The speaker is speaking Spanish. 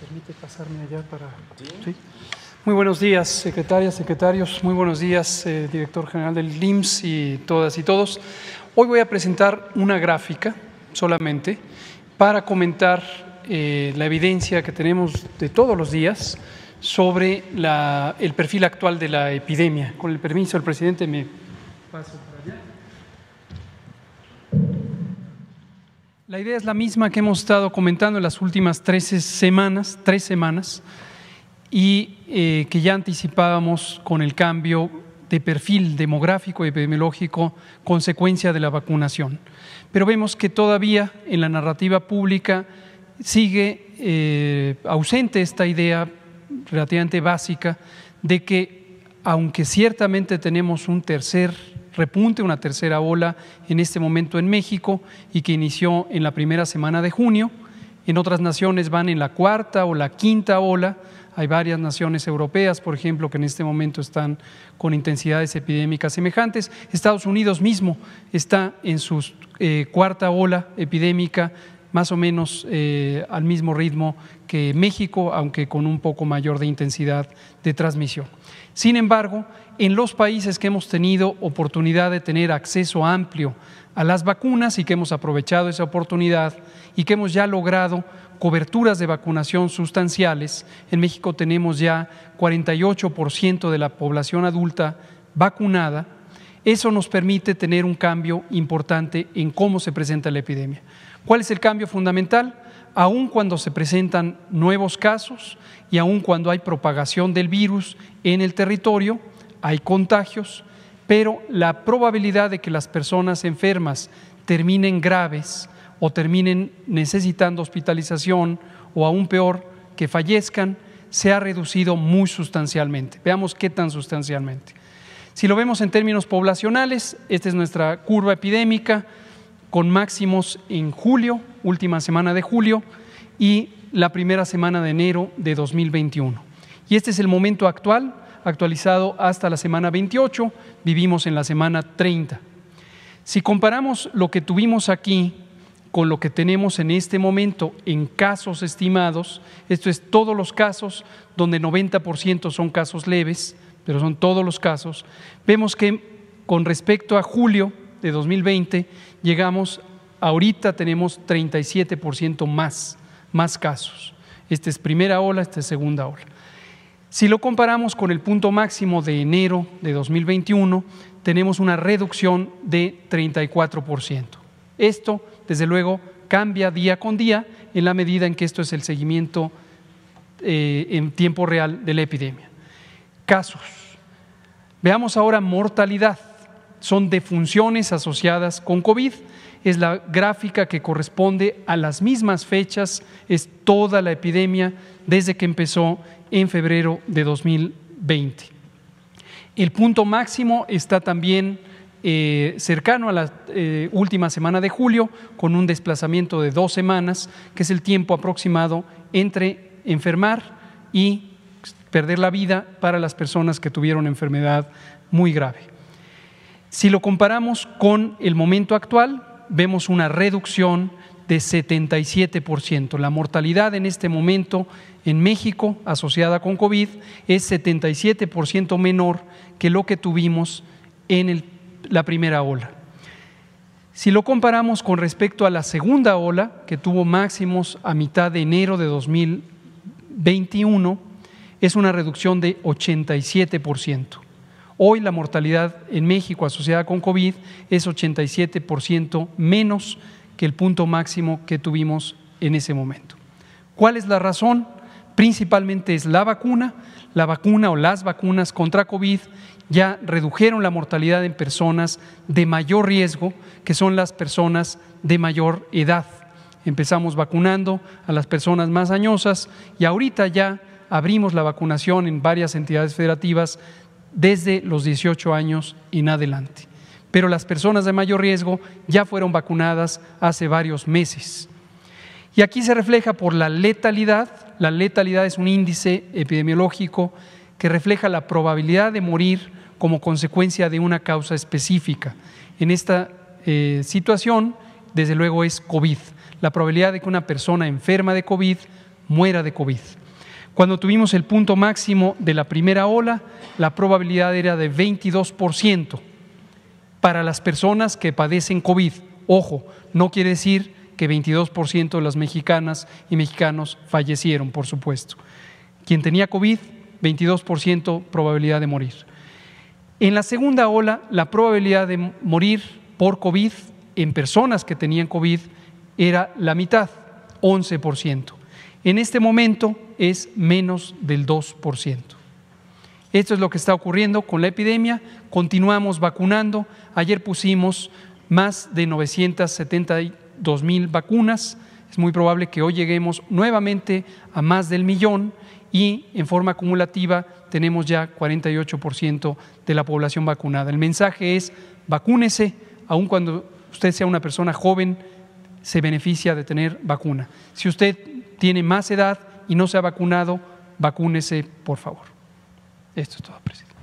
permite pasarme allá para... Muy buenos días, secretarias, secretarios, muy buenos días, eh, director general del LIMS y todas y todos. Hoy voy a presentar una gráfica solamente para comentar eh, la evidencia que tenemos de todos los días sobre la, el perfil actual de la epidemia. Con el permiso del presidente me paso para allá. La idea es la misma que hemos estado comentando en las últimas semanas, tres semanas, y eh, que ya anticipábamos con el cambio de perfil demográfico y epidemiológico consecuencia de la vacunación. Pero vemos que todavía en la narrativa pública sigue eh, ausente esta idea relativamente básica de que aunque ciertamente tenemos un tercer repunte, una tercera ola en este momento en México y que inició en la primera semana de junio. En otras naciones van en la cuarta o la quinta ola. Hay varias naciones europeas, por ejemplo, que en este momento están con intensidades epidémicas semejantes. Estados Unidos mismo está en su eh, cuarta ola epidémica más o menos eh, al mismo ritmo que México, aunque con un poco mayor de intensidad de transmisión. Sin embargo, en los países que hemos tenido oportunidad de tener acceso amplio a las vacunas y que hemos aprovechado esa oportunidad y que hemos ya logrado coberturas de vacunación sustanciales. En México tenemos ya 48% de la población adulta vacunada. Eso nos permite tener un cambio importante en cómo se presenta la epidemia. ¿Cuál es el cambio fundamental? Aun cuando se presentan nuevos casos y aun cuando hay propagación del virus en el territorio, hay contagios, pero la probabilidad de que las personas enfermas terminen graves o terminen necesitando hospitalización o aún peor, que fallezcan, se ha reducido muy sustancialmente. Veamos qué tan sustancialmente. Si lo vemos en términos poblacionales, esta es nuestra curva epidémica con máximos en julio, última semana de julio, y la primera semana de enero de 2021. Y este es el momento actual actualizado hasta la semana 28, vivimos en la semana 30. Si comparamos lo que tuvimos aquí con lo que tenemos en este momento en casos estimados, esto es todos los casos donde 90% son casos leves, pero son todos los casos, vemos que con respecto a julio de 2020 llegamos, ahorita tenemos 37% más, más casos. Esta es primera ola, esta es segunda ola. Si lo comparamos con el punto máximo de enero de 2021, tenemos una reducción de 34%. Esto, desde luego, cambia día con día en la medida en que esto es el seguimiento eh, en tiempo real de la epidemia. Casos. Veamos ahora mortalidad. Son defunciones asociadas con COVID es la gráfica que corresponde a las mismas fechas, es toda la epidemia desde que empezó en febrero de 2020. El punto máximo está también eh, cercano a la eh, última semana de julio, con un desplazamiento de dos semanas, que es el tiempo aproximado entre enfermar y perder la vida para las personas que tuvieron enfermedad muy grave. Si lo comparamos con el momento actual, vemos una reducción de 77%. La mortalidad en este momento en México asociada con COVID es 77% menor que lo que tuvimos en la primera ola. Si lo comparamos con respecto a la segunda ola, que tuvo máximos a mitad de enero de 2021, es una reducción de 87%. Hoy la mortalidad en México asociada con COVID es 87% menos que el punto máximo que tuvimos en ese momento. ¿Cuál es la razón? Principalmente es la vacuna. La vacuna o las vacunas contra COVID ya redujeron la mortalidad en personas de mayor riesgo, que son las personas de mayor edad. Empezamos vacunando a las personas más añosas y ahorita ya abrimos la vacunación en varias entidades federativas desde los 18 años en adelante. Pero las personas de mayor riesgo ya fueron vacunadas hace varios meses. Y aquí se refleja por la letalidad. La letalidad es un índice epidemiológico que refleja la probabilidad de morir como consecuencia de una causa específica. En esta eh, situación, desde luego, es COVID. La probabilidad de que una persona enferma de COVID muera de COVID. Cuando tuvimos el punto máximo de la primera ola, la probabilidad era de 22% para las personas que padecen COVID. Ojo, no quiere decir que 22% de las mexicanas y mexicanos fallecieron, por supuesto. Quien tenía COVID, 22% probabilidad de morir. En la segunda ola, la probabilidad de morir por COVID en personas que tenían COVID era la mitad, 11% en este momento es menos del 2%. Esto es lo que está ocurriendo con la epidemia. Continuamos vacunando. Ayer pusimos más de 972 mil vacunas. Es muy probable que hoy lleguemos nuevamente a más del millón y en forma acumulativa tenemos ya 48% de la población vacunada. El mensaje es vacúnese, aun cuando usted sea una persona joven, se beneficia de tener vacuna. Si usted tiene más edad y no se ha vacunado, vacúnese, por favor. Esto es todo, presidente.